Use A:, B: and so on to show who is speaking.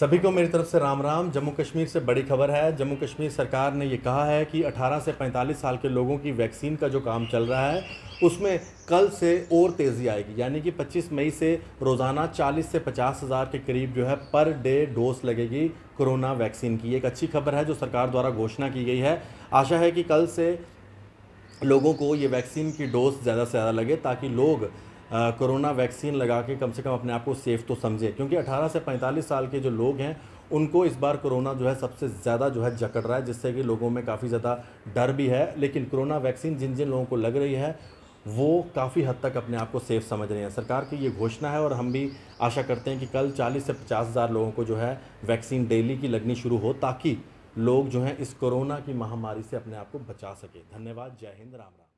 A: सभी को मेरी तरफ से राम राम जम्मू कश्मीर से बड़ी खबर है जम्मू कश्मीर सरकार ने ये कहा है कि 18 से 45 साल के लोगों की वैक्सीन का जो काम चल रहा है उसमें कल से और तेज़ी आएगी यानी कि 25 मई से रोज़ाना 40 से पचास हज़ार के करीब जो है पर डे डोज लगेगी कोरोना वैक्सीन की एक अच्छी खबर है जो सरकार द्वारा घोषणा की गई है आशा है कि कल से लोगों को ये वैक्सीन की डोज ज़्यादा से ज़्यादा लगे ताकि लोग कोरोना वैक्सीन लगा के कम से कम अपने आप को सेफ़ तो समझे क्योंकि 18 से 45 साल के जो लोग हैं उनको इस बार कोरोना जो है सबसे ज़्यादा जो है जकड़ रहा है जिससे कि लोगों में काफ़ी ज़्यादा डर भी है लेकिन कोरोना वैक्सीन जिन जिन लोगों को लग रही है वो काफ़ी हद तक अपने आप को सेफ़ समझ रहे हैं सरकार की ये घोषणा है और हम भी आशा करते हैं कि कल 40 से पचास हज़ार लोगों को जो है वैक्सीन डेली की लगनी शुरू हो ताकि लोग जो हैं इस कोरोना की महामारी से अपने आप को बचा सकें धन्यवाद जय हिंद राम राम